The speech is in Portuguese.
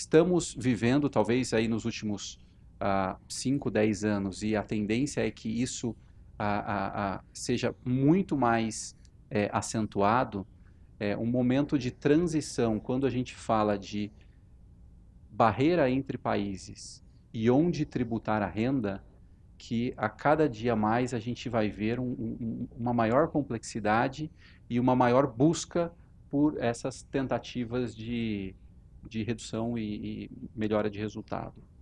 estamos vivendo, talvez aí nos últimos 5, uh, 10 anos, e a tendência é que isso uh, uh, seja muito mais é, acentuado, é, um momento de transição, quando a gente fala de barreira entre países e onde tributar a renda, que a cada dia mais a gente vai ver um, um, uma maior complexidade e uma maior busca por essas tentativas de de redução e, e melhora de resultado.